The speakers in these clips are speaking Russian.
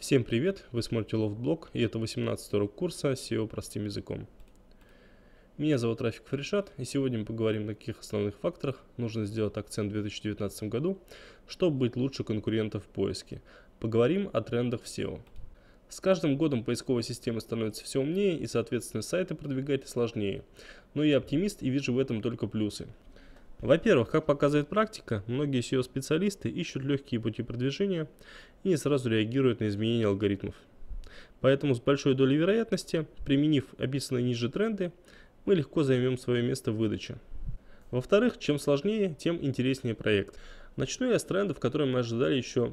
Всем привет, вы смотрите LoftBlock и это 18 урок курса SEO простым языком. Меня зовут Рафик Фаришат и сегодня мы поговорим на каких основных факторах нужно сделать акцент в 2019 году, чтобы быть лучше конкурентов в поиске. Поговорим о трендах в SEO. С каждым годом поисковая система становится все умнее и, соответственно, сайты продвигать сложнее. Но я оптимист и вижу в этом только плюсы. Во-первых, как показывает практика, многие SEO-специалисты ищут легкие пути продвижения и не сразу реагируют на изменения алгоритмов. Поэтому с большой долей вероятности, применив описанные ниже тренды, мы легко займем свое место в выдаче. Во-вторых, чем сложнее, тем интереснее проект. Начну я с трендов, которые мы ожидали еще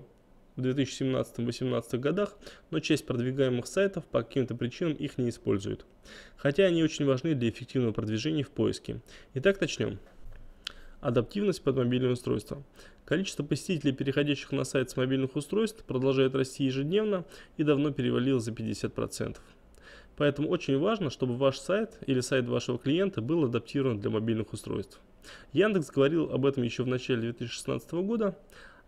в 2017-2018 годах, но часть продвигаемых сайтов по каким-то причинам их не используют. Хотя они очень важны для эффективного продвижения в поиске. Итак, начнем. Адаптивность под мобильное устройство. Количество посетителей, переходящих на сайт с мобильных устройств, продолжает расти ежедневно и давно перевалило за 50%. Поэтому очень важно, чтобы ваш сайт или сайт вашего клиента был адаптирован для мобильных устройств. Яндекс говорил об этом еще в начале 2016 года,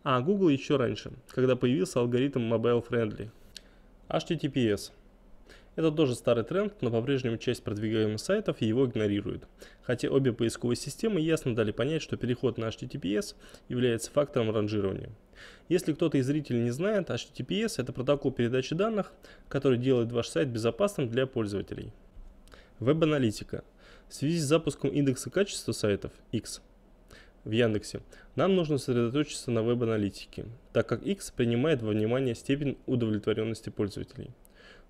а Google еще раньше, когда появился алгоритм Mobile Friendly – HTTPS – это тоже старый тренд, но по-прежнему часть продвигаемых сайтов его игнорирует. Хотя обе поисковые системы ясно дали понять, что переход на HTTPS является фактором ранжирования. Если кто-то из зрителей не знает, HTTPS – это протокол передачи данных, который делает ваш сайт безопасным для пользователей. Веб-аналитика. В связи с запуском индекса качества сайтов X в Яндексе, нам нужно сосредоточиться на веб-аналитике, так как X принимает во внимание степень удовлетворенности пользователей –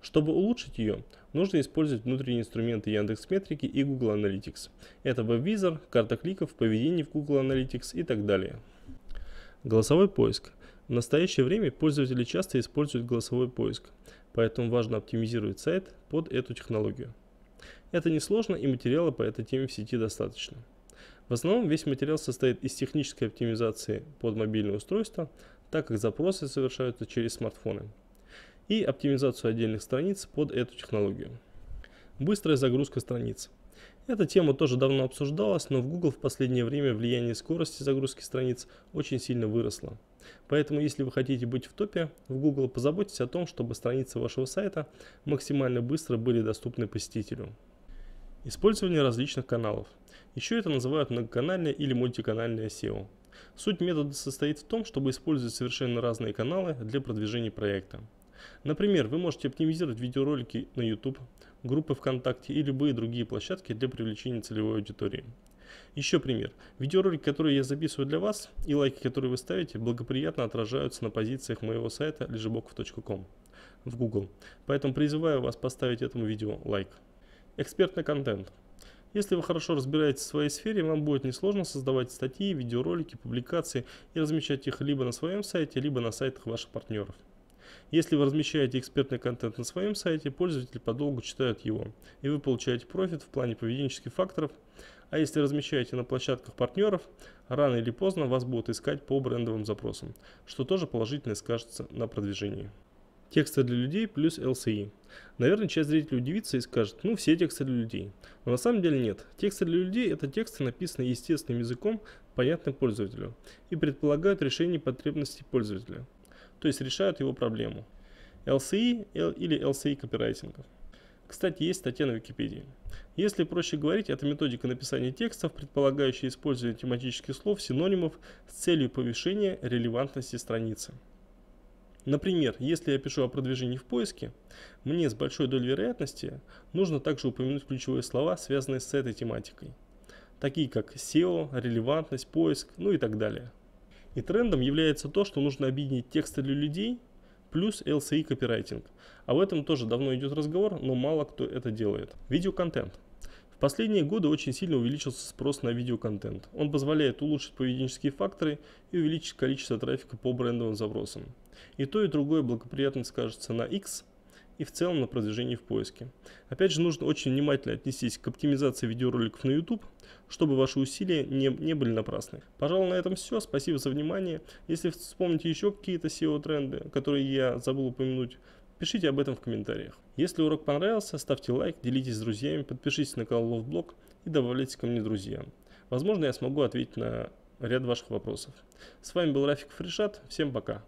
чтобы улучшить ее, нужно использовать внутренние инструменты Яндекс Метрики и Google Analytics. Это веб-визор, карта кликов, поведение в Google Analytics и так далее. Голосовой поиск. В настоящее время пользователи часто используют голосовой поиск, поэтому важно оптимизировать сайт под эту технологию. Это несложно и материала по этой теме в сети достаточно. В основном весь материал состоит из технической оптимизации под мобильное устройство, так как запросы совершаются через смартфоны и оптимизацию отдельных страниц под эту технологию. Быстрая загрузка страниц. Эта тема тоже давно обсуждалась, но в Google в последнее время влияние скорости загрузки страниц очень сильно выросло. Поэтому если вы хотите быть в топе, в Google позаботьтесь о том, чтобы страницы вашего сайта максимально быстро были доступны посетителю. Использование различных каналов. Еще это называют многоканальное или мультиканальное SEO. Суть метода состоит в том, чтобы использовать совершенно разные каналы для продвижения проекта. Например, вы можете оптимизировать видеоролики на YouTube, группы ВКонтакте и любые другие площадки для привлечения целевой аудитории. Еще пример. Видеоролики, которые я записываю для вас и лайки, которые вы ставите, благоприятно отражаются на позициях моего сайта лежебоков.ком в Google. Поэтому призываю вас поставить этому видео лайк. Экспертный контент. Если вы хорошо разбираетесь в своей сфере, вам будет несложно создавать статьи, видеоролики, публикации и размещать их либо на своем сайте, либо на сайтах ваших партнеров. Если вы размещаете экспертный контент на своем сайте, пользователи подолгу читают его, и вы получаете профит в плане поведенческих факторов. А если размещаете на площадках партнеров, рано или поздно вас будут искать по брендовым запросам, что тоже положительно скажется на продвижении. Тексты для людей плюс LCI. Наверное, часть зрителей удивится и скажет, ну все тексты для людей. Но на самом деле нет. Тексты для людей – это тексты, написанные естественным языком, понятным пользователю, и предполагают решение потребностей пользователя то есть решают его проблему. LCI или LCI копирайтингов. Кстати, есть статья на Википедии. Если проще говорить, это методика написания текстов, предполагающая использование тематических слов, синонимов с целью повышения релевантности страницы. Например, если я пишу о продвижении в поиске, мне с большой долей вероятности нужно также упомянуть ключевые слова, связанные с этой тематикой. Такие как SEO, релевантность, поиск, ну и так далее – и трендом является то, что нужно объединить тексты для людей плюс LCI e копирайтинг. Об этом тоже давно идет разговор, но мало кто это делает. Видеоконтент. В последние годы очень сильно увеличился спрос на видеоконтент. Он позволяет улучшить поведенческие факторы и увеличить количество трафика по брендовым запросам. И то, и другое благоприятно скажется на X, и в целом на продвижении в поиске. Опять же, нужно очень внимательно отнестись к оптимизации видеороликов на YouTube, чтобы ваши усилия не, не были напрасны. Пожалуй, на этом все. Спасибо за внимание. Если вспомните еще какие-то SEO-тренды, которые я забыл упомянуть, пишите об этом в комментариях. Если урок понравился, ставьте лайк, делитесь с друзьями, подпишитесь на канал Ловблог и добавляйте ко мне друзья. Возможно, я смогу ответить на ряд ваших вопросов. С вами был Рафик Фришат. Всем пока.